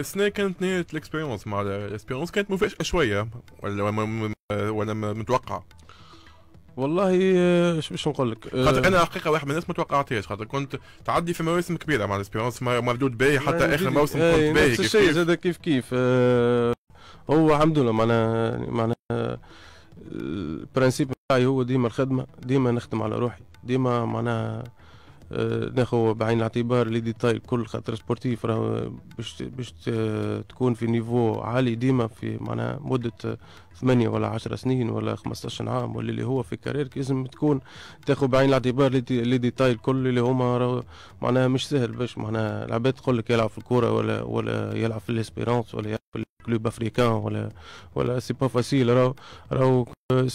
السنه كانت نهايه الاكسبيرونس مع الاكسبيرينس كانت مفاجاه شويه ولا ولا متوقعه والله باش آه، نقول لك آه، خاطر انا حقيقه واحد من الناس ما توقعتهاش خاطر كنت تعدي في مواسم كبيره مع الاسبيرونس مردود باهي يعني حتى يعني اخر موسم كنت باهي نفس الشيء زاد كيف كيف آه هو الحمد لله معناها معناها آه، البرانسيب نتاعي هو ديما الخدمه ديما نخدم على روحي ديما معناها ناخذ بعين الاعتبار لي ديتاي كل خاطر سبورتيف راه باش باش تكون في نيفو عالي ديما في معناها مده ثمانية ولا 10 سنين ولا 15 عام ولا اللي هو في كارير لازم تكون تاخذ بعين الاعتبار لي ديتاي الكل اللي هما معناها مش سهل باش معناها العباد تقول لك يلعب في الكوره ولا ولا يلعب في الاسبيرونس ولا يلعب في الكلوب افريكان ولا ولا سي با فاسيل راهو راهو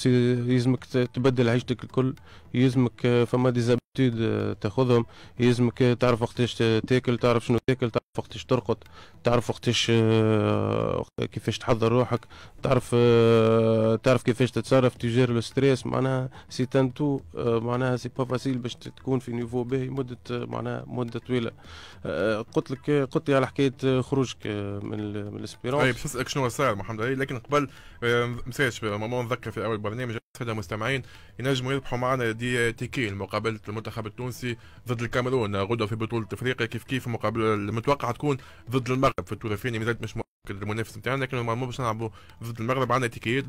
يلزمك تبدل عيشتك الكل يلزمك آه، فما ديزابتود آه، تاخذهم يلزمك آه، تعرف وقتاش تاكل تعرف شنو تاكل تعرف وقتاش ترقد تعرف وقتاش كيفاش تحضر روحك تعرف تعرف كيفاش تتصرف تجير لو ستريس معناها سي تانتو معناها سي با فاسيل باش تكون في نيفو باهي مده معناها مده طويله قلت لك قلت لي على حكايه خروجك من الاسبيرونس طيب، اي باش نسالك شنو صار محمد علي لكن قبل مساج ماما نذكر في او البرنامج هذا مستمعين ينجموا يربحوا معنا دي تيكين مقابله المنتخب التونسي ضد الكاميرون غدا في بطوله افريقيا كيف كيف مقابله المتوقعة تكون ضد المغرب في الدور الثاني مازالت مش مؤكد المنافس نتاعنا لكن ما باش نلعبوا ضد المغرب عندنا تيكيات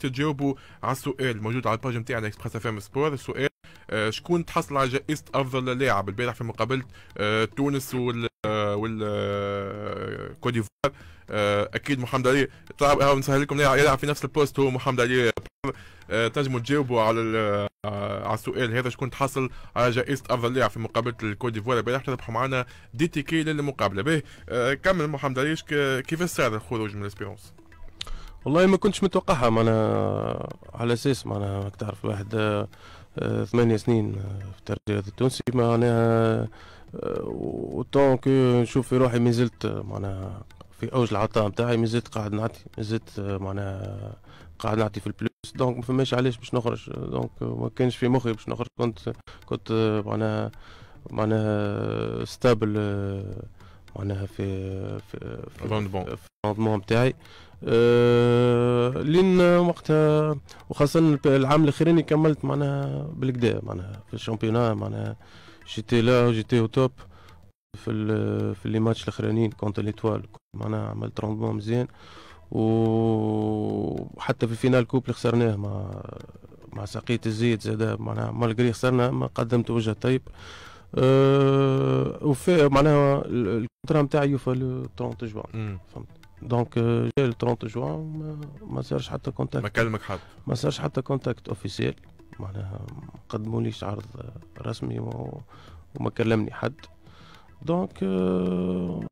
تجاوبوا على السؤال موجود على الباج نتاعنا اكسبريس اف ام سبور السؤال آه، شكون تحصل على جائزه افضل لاعب البارح في مقابله آه، تونس وال آه، وال كوديفوار آه، اكيد محمد علي طلع نسهل لكم يلعب في نفس البوست هو محمد علي آه، تنجموا تجاوبوا على آه، على السؤال هذا شكون تحصل على جائزه افضل لاعب في مقابله الكوت ديفوار البارح تربحوا معنا دي تي كي للمقابله به كمل محمد علي كيفاش صار الخروج من اسبيرونس والله ما كنتش متوقعها معنا على اساس معنا تعرف واحد ثمانية سنين في الترجي التونسي معناها وطون كو نشوف في روحي ما زلت معناها في اوج العطاء نتاعي مازلت قاعد نعطي مازلت آه، معناها قاعد نعطي في البلوس دونك ما فماش علاش باش نخرج دونك ما كانش في مخي باش نخرج كنت كنت آه، معناها معناها ستابل آه، معناها في في في الروندمون نتاعي أه لين وقتها وخاصة العام الاخراني كملت معناها بالكدا معناها في الشامبيونان معناها جيتي لا جيتي او توب أه في في لي ماتش الاخرانيين كونت ليتوال معناها عملت روندمون مزيان وحتى في الفينال كوب اللي خسرناه مع مع ساقية الزيت زاد معناها مالغري خسرنا ما قدمت وجه طيب أه وفي معناها الكونترا نتاعي يوفى لو 30 جوان فهمت دونك آه، جا 30 جوان ما صارش حتى كونتاكت ما كلمك حد ما صارش حتى كونتاكت اوفيسيال معناها ما قدموليش عرض رسمي وما كلمني حد دونك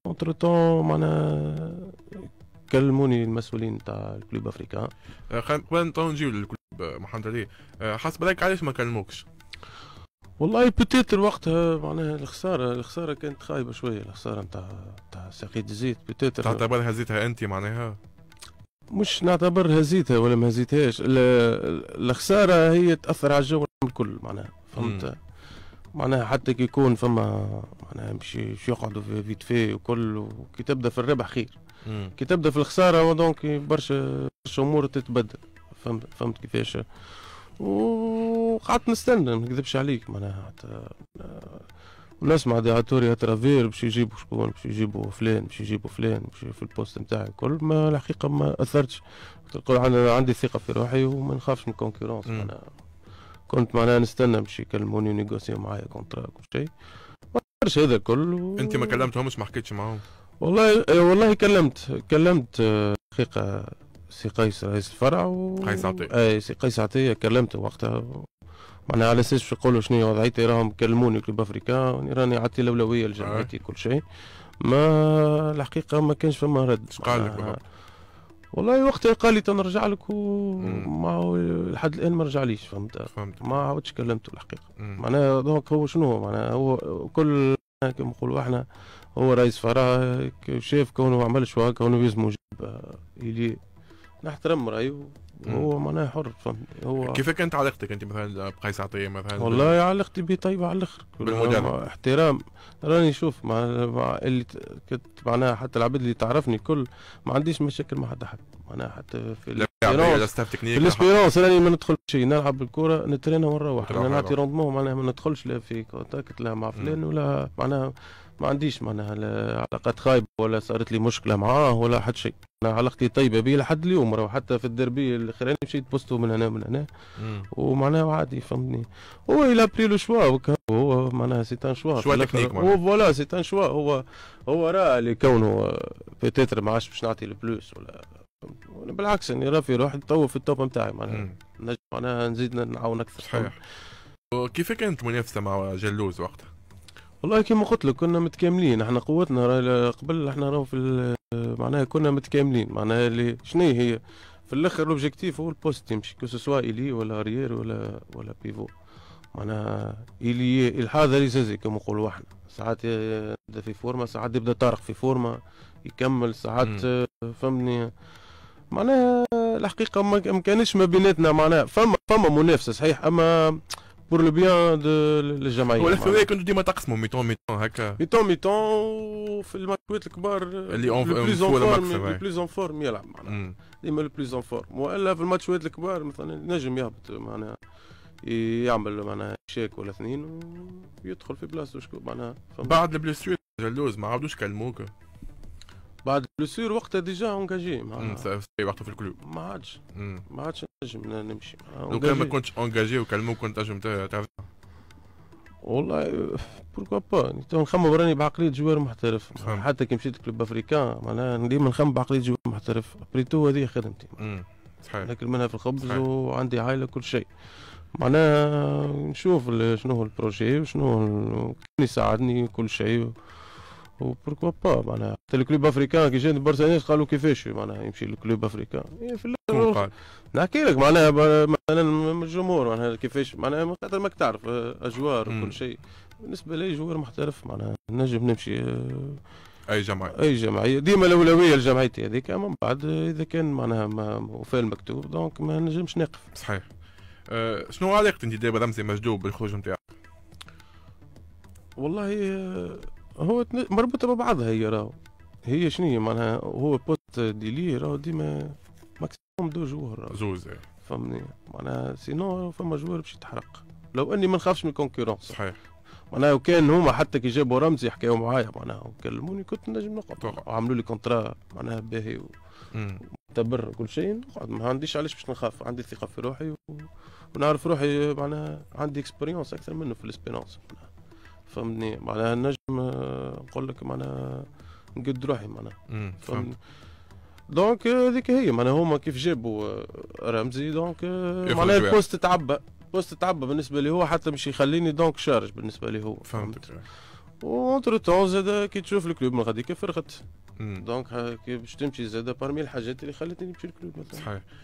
اونتر تون معناها كلموني المسؤولين تاع الكلوب افريكان قبل تو نجيو للكلوب محمد علي حسب رايك علاش ما كلموكش؟ والله بوتيتر وقتها معناها الخساره الخساره كانت خايبه شويه الخساره نتاع نتاع ساقية الزيت بوتيتر تعتبرها هزيتها انت معناها؟ مش نعتبر هزيتها ولا ما هزيتهاش الخساره هي تاثر على الجو الكل معناها فهمت معناها حتى كي يكون فما معناها باش يقعدوا في فيت في وكل وكي تبدا في الربح خير مم. كي تبدا في الخساره دونك برشا برشا امور تتبدل فهمت فهمت كيفاش وقعدت نستنى ما نكذبش عليك معناها حتى ونسمع آه، ديعاتوري اترافير باش يجيبوا شكون باش يجيبوا فلان باش يجيبوا فلان باش في البوست نتاعي الكل ما الحقيقه ما اثرتش تقول عندي ثقه في روحي وما نخافش من الكونكورونس معناها كنت معناها نستنى باش يكلموني ونيغوسيو معايا كونترا كل شيء برش هذا و... انت ما كلمتهمش ما حكيتش معاهم والله والله كلمت كلمت حقيقه آه، سي قيس رئيس الفرع و... قيس عطيه اي سي قيس عطيه كلمته وقتها و... معناها على اساس باش يقولوا شنو وضعيتي راهم كلموني كلوب افريكا راني عطي الاولويه لجامعتي كل شيء ما الحقيقه ما كانش فما رد قال لك والله وقتها قال لي تنرجع لك وما هو لحد الان ما رجعليش فهمت فهمت ما عاودش كلمته الحقيقه معناها دونك هو شنو هو معناها هو كل كما نقولوا احنا هو رئيس فرع شاف كونه عمل شو كونه يلزمه آه، يجيب اللي نحترم رايه هو معناها حر هو كيف كانت علاقتك انت مثلا بقيس عطيه مثلا والله علاقتي به طيبه على الاخر احترام راني شوف مع, اللي كنت معناها حتى العباد اللي تعرفني الكل ما عنديش مشاكل مع حتى حد معناها حتى في الاسبيرونس راني ما ندخلش شيء نلعب الكره نترينا ونروح نعطي روندمون معناها ما ندخلش لا في كونتاكت لا مع فلان ولا معناها ما عنديش معناها علاقات خايبه ولا صارت لي مشكله معاه ولا حد شيء انا علاقتي طيبه به لحد اليوم حتى في الدربيه الاخراني مشيت بوستو من هنا من هنا ومعناها عادي فهمتني هو الى بري لو شوا هو معناها سي ان شوا شوا تكنيك هو فوالا سي تان شوا هو هو راه اللي كونه بيتيتر ما عادش باش نعطي البلوس ولا بالعكس اني يعني راه في روحي تو في التوب نتاعي معناها نجم معناها نزيد نعاون اكثر صحيح كيف كانت المنافسه مع جلوز وقتها؟ والله كيما قلت لك كنا متكاملين احنا قوتنا راه قبل احنا راهو في معناها كنا متكاملين معناها اللي شنو هي في الاخر لوبجيكتيف هو البوست يمشي كو سوا الي ولا اريير ولا ولا بيفو معناها الي الحاضر يزازي كما نقولوا احنا ساعات يبدا في فورمه ساعات يبدا طارق في فورمه يكمل ساعات فهمني معناها الحقيقه ما كانش ما بيناتنا معناها فما فما منافسه صحيح اما بور لو بيان دو الجمعيه ولا في كنتوا ديما تقسموا ميتون ميتون هكا ميتون ميتون وفي الماتشات الكبار اللي اون بليز اون فورم لو اون فورم يلعب معناها ديما لو بلوز اون فورم والا في الماتشات الكبار مثلا نجم يهبط معناها يعمل معناها شيك ولا اثنين ويدخل في بلاصته شكون معناها بعد البلوز جلوز ما عاودوش كلموك بعد لو سور وقتها ديجا اونجاجي وقتها في الكلوب ما عادش ما عادش نجم نمشي لو كان ما كنتش اونجاجي وكلموك كنت نجم تعرف والله بوركوا با نخمم راني بعقليه جوار محترف حتى كي مشيت كلوب افريكان معناها ديما نخمم بعقليه جوار محترف بريتو هذه خدمتي صحيح ناكل منها في الخبز وعندي عائله كل شيء معناها نشوف شنو هو البروجي وشنو هو كان يساعدني كل شيء وبوركوا با معناها حتى الكلوب افريكان كي جاني برشا ناس قالوا كيفاش معناها يمشي للكلوب افريكان في الاخر نحكي لك معناها مثلا الجمهور معناها كيفاش معناها خاطر ماك تعرف اجوار وكل شيء بالنسبه لي جوار محترف معناها نجم نمشي اي جمعيه اي جمعيه ديما الاولويه لجمعيتي هذيك اما بعد اذا كان معناها وفاء المكتوب دونك ما نجمش نقف صحيح أه شنو علاقه انت دابا رمزي مجدوب بالخروج نتاعك؟ والله أه هو مربوطه ببعضها هي راهو هي شنو هي معناها هو بوت ديلي راهو ديما ماكسيموم دو جوار زوز فهمني معناها سينو فما جوار باش يتحرق لو اني ما نخافش من الكونكورونس صحيح معناها وكان هما حتى كي جابوا رمزي حكاوا معايا معناها وكلموني كنت نجم نقعد وعملوا لي كونترا معناها باهي و... تبر كل شيء نقعد ما عنديش علاش باش نخاف عندي ثقه في روحي و... ونعرف روحي معناها عندي اكسبيريونس اكثر منه في الاسبيرونس معناها فهمتني معناها النجم نقول آه، لك معناها نقد روحي معناها فهمتني دونك آه، هذيك هي معناها هما كيف جابوا آه، رمزي دونك معناها يعني. البوست تعبى البوست تعبى بالنسبه لي هو حتى مش يخليني دونك شارج بالنسبه لي هو فهمت, وانتر تون زاد كي تشوف الكلوب من غاديك فرغت دونك باش تمشي زاد بارمي الحاجات اللي خلتني نمشي الكلوب صحيح